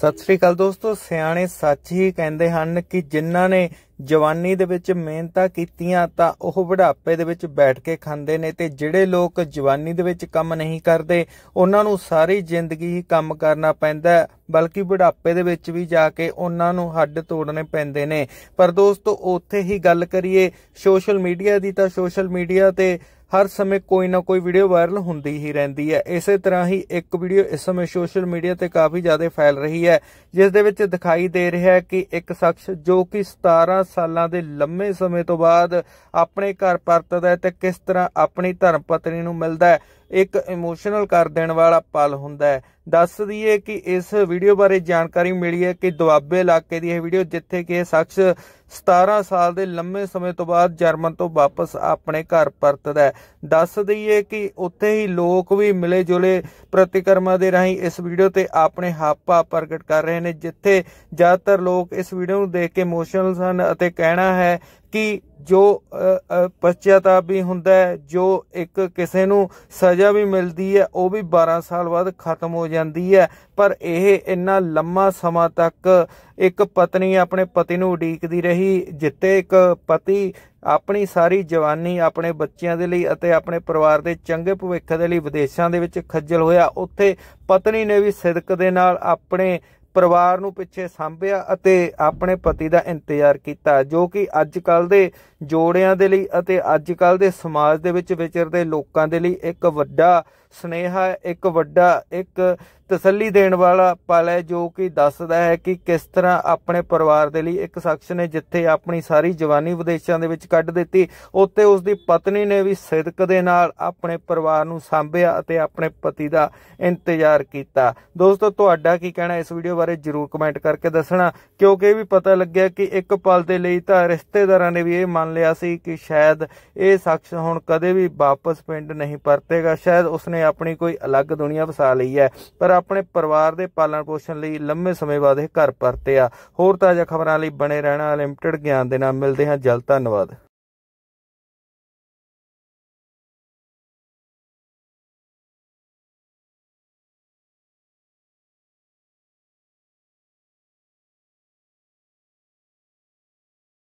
ਸਤਿ ਸ੍ਰੀ ਅਕਾਲ ਦੋਸਤੋ ਸਿਆਣੇ ਸੱਚ ਹੀ ਕਹਿੰਦੇ ਹਨ ਕਿ ਜਿਨ੍ਹਾਂ ਨੇ ਜਵਾਨੀ ਦੇ ਵਿੱਚ ਮਿਹਨਤਾਂ ਕੀਤੀਆਂ ਤਾਂ ਉਹ ਬੁਢਾਪੇ ਦੇ ਵਿੱਚ ਬੈਠ ਕੇ ਖਾਂਦੇ ਨੇ ਤੇ ਜਿਹੜੇ ਲੋਕ ਜਵਾਨੀ ਦੇ ਵਿੱਚ ਕੰਮ ਨਹੀਂ ਕਰਦੇ ਉਹਨਾਂ ਨੂੰ ਸਾਰੀ ਜ਼ਿੰਦਗੀ ਹੀ ਕੰਮ ਕਰਨਾ ਪੈਂਦਾ ਬਲਕਿ ਬੁਢਾਪੇ ਦੇ ਵਿੱਚ ਵੀ ਜਾ ਕੇ ਉਹਨਾਂ ਨੂੰ ਹੱਡ ਤੋੜਨੇ ਪੈਂਦੇ ਨੇ ਪਰ ਦੋਸਤੋ ਉੱਥੇ ਹੀ ਗੱਲ ਕਰੀਏ ਸੋਸ਼ਲ ਮੀਡੀਆ ਦੀ ਤਾਂ ਸੋਸ਼ਲ ਮੀਡੀਆ ਤੇ ਹਰ ਸਮੇਂ ਕੋਈ ਨਾ ਕੋਈ ਵੀਡੀਓ ਵਾਇਰਲ ਹੁੰਦੀ ਹੀ ਰਹਿੰਦੀ ਹੈ ਇਸੇ ਤਰ੍ਹਾਂ ਹੀ ਇੱਕ ਵੀਡੀਓ ਇਸ ਸਮੇਂ ਸੋਸ਼ਲ ਮੀਡੀਆ ਤੇ ਕਾਫੀ ਜ਼ਿਆਦਾ ਫੈਲ ਰਹੀ ਹੈ ਜਿਸ ਦੇ ਵਿੱਚ ਦਿਖਾਈ ਦੇ ਰਿਹਾ ਹੈ ਕਿ ਇੱਕ ਸ਼ਖਸ ਜੋ ਕਿ 17 ਸਾਲਾਂ ਦੇ ਲੰਮੇ ਸਮੇਂ ਤੋਂ ਬਾਅਦ ਆਪਣੇ ਘਰ ਪਰਤਦਾ ਹੈ ਤੇ ਕਿਸ ਤਰ੍ਹਾਂ ਆਪਣੀ ਧਰਮ ਪਤਨੀ ਨੂੰ ਮਿਲਦਾ ਹੈ ਇੱਕ ਇਮੋਸ਼ਨਲ ਕਰ ਦੇਣ ਵਾਲਾ ਪਲ ਹੁੰਦਾ ਹੈ ਦੱਸ ਦਈਏ ਕਿ ਇਸ ਵੀਡੀਓ ਬਾਰੇ ਜਾਣਕਾਰੀ ਮਿਲੀ ਹੈ ਕਿ ਦੁਆਬੇ ਇਲਾਕੇ ਦੀ ਇਹ ਵੀਡੀਓ ਜਿੱਥੇ ਕਿ ਇਹ ਸ਼ਖਸ 17 ਸਾਲ ਦੇ ਲੰਮੇ ਸਮੇਂ ਤੋਂ ਬਾਅਦ ਜਰਮਨ ਤੋਂ ਵਾਪਸ ਆਪਣੇ ਘਰ ਪਰਤਦਾ ਹੈ ਦੱਸ ਦਈਏ ਕਿ ਉੱਥੇ ਹੀ ਲੋਕ ਵੀ ਮਿਲੇ ਜੁਲੇ ਪ੍ਰਤੀਕਰਮਾਂ ਦੇ ਰਾਹੀਂ ਇਸ ਵੀਡੀਓ ਤੇ ਆਪਣੇ ਹਾਪਾ ਪ੍ਰਗਟ ਕਰ ਰਹੇ ਨੇ ਜਿੱਥੇ ਜ਼ਿਆਦਾਤਰ ਲੋਕ ਇਸ ਵੀਡੀਓ ਨੂੰ ਦੇਖ ਕੇ ਇਮੋਸ਼ਨਲ ਸਨ ਅਤੇ ਕਹਿਣਾ ਹੈ ਕਿ ਜੋ ਪਛਤਾਵਾ ਵੀ ਹੁੰਦਾ ਜੋ ਇੱਕ ਕਿਸੇ ਨੂੰ ਸਜ਼ਾ ਵੀ ਮਿਲਦੀ ਹੈ ਉਹ ਵੀ 12 ਸਾਲ ਬਾਅਦ ਖਤਮ ਹੋ ਜਾਂਦੀ ਹੈ ਪਰ ਇਹ ਇੰਨਾ ਲੰਮਾ ਸਮਾਂ ਤੱਕ ਇੱਕ ਪਤਨੀ ਆਪਣੇ ਪਤੀ ਨੂੰ ਉਡੀਕਦੀ ਰਹੀ ਜਿੱਤੇ ਇੱਕ ਪਤੀ ਆਪਣੀ ਸਾਰੀ ਜਵਾਨੀ ਆਪਣੇ ਬੱਚਿਆਂ ਦੇ ਲਈ ਅਤੇ ਆਪਣੇ ਪਰਿਵਾਰ ਦੇ ਚੰਗੇ ਭਵਿੱਖ ਦੇ ਲਈ ਵਿਦੇਸ਼ਾਂ ਦੇ ਵਿੱਚ ਖੱਜਲ ਹੋਇਆ ਉੱਥੇ ਪਤਨੀ ਨੇ ਵੀ ਸਿਦਕ ਦੇ ਨਾਲ ਆਪਣੇ ਪਰਿਵਾਰ ਨੂੰ ਪਿੱਛੇ ਸੰਭਿਆ ਅਤੇ ਆਪਣੇ ਪਤੀ ਦਾ ਇੰਤਜ਼ਾਰ ਕੀਤਾ ਜੋ ਕਿ ਅੱਜ ਕੱਲ ਦੇ ਜੋੜਿਆਂ ਦੇ ਲਈ ਅਤੇ ਅੱਜ ਕੱਲ ਦੇ ਸਮਾਜ ਦੇ ਵਿੱਚ ਵਿਚਰਦੇ ਲੋਕਾਂ ਦੇ ਲਈ ਇੱਕ ਵੱਡਾ ਸਨੇਹਾ ਇੱਕ ਵੱਡਾ ਇੱਕ ਤਸੱਲੀ ਦੇਣ ਵਾਲਾ ਪਲ ਹੈ ਜੋ ਕਿ ਦੱਸਦਾ ਹੈ ਕਿ ਕਿਸ ਤਰ੍ਹਾਂ ਆਪਣੇ ਪਰਿਵਾਰ ਦੇ ਲਈ ਇੱਕ ਸ਼ਖਸ ਨੇ ਜਿੱਥੇ ਆਪਣੀ ਸਾਰੀ ਜਵਾਨੀ ਵਿਦੇਸ਼ਾਂ ਦੇ ਵਿੱਚ ਕੱਢ ਦਿੱਤੀ ਉੱਤੇ ਉਸ ਦੀ ਪਤਨੀ ਨੇ ਵੀ ਸਿਦਕ ਦੇ ਨਾਲ ਆਪਣੇ ਪਰਿਵਾਰ ਨੂੰ ਸੰਭਿਆ ਅਤੇ ਆਪਣੇ ਪਤੀ ਦਾ ਇੰਤਜ਼ਾਰ ਕੀਤਾ ਦੋਸਤੋ ਤੁਹਾਡਾ ਕੀ ਕਹਿਣਾ ਇਸ ਵੀਡੀਓ ਬਾਰੇ ਜਰੂਰ ਕਮੈਂਟ ਕਰਕੇ ਦੱਸਣਾ ਕਿਉਂਕਿ ਇਹ ਵੀ ਪਤਾ ਲੱਗਿਆ ਕਿ ਇੱਕ ਪਲ ਦੇ ਲਈ ਤਾਂ ਰਿਸ਼ਤੇਦਾਰਾਂ ਨੇ ਵੀ ਇਹ ਮੰਨ ਲਿਆ ਸੀ ਕਿ ਸ਼ਾਇਦ ਇਹ ਸ਼ਖਸ ਹੁਣ ਕਦੇ ਵੀ ਵਾਪਸ ਪਿੰਡ ਨਹੀਂ ਪਰਤੇਗਾ ਸ਼ਾਇਦ ਉਸਨੇ ਆਪਣੀ ਕੋਈ ਅਲੱਗ ਦੁਨੀਆ ਵਸਾ ਲਈ ਹੈ ਪਰ ਆਪਣੇ ਪਰਿਵਾਰ ਦੇ ਪਾਲਣ ਪੋਸ਼ਣ ਲਈ ਲੰਮੇ ਸਮੇਂ ਬਾਅਦ ਇਹ ਘਰ ਪਰਤੇ ਆ ਹੋਰ ਤਾਜ਼ਾ ਖਬਰਾਂ ਲਈ ਬਣੇ ਰਹਿਣਾ ਲਿਮਟਿਡ ਗਿਆਨ ਦੇ ਨਾਲ ਮਿਲਦੇ ਹਾਂ ਜਲ ਧੰਨਵਾਦ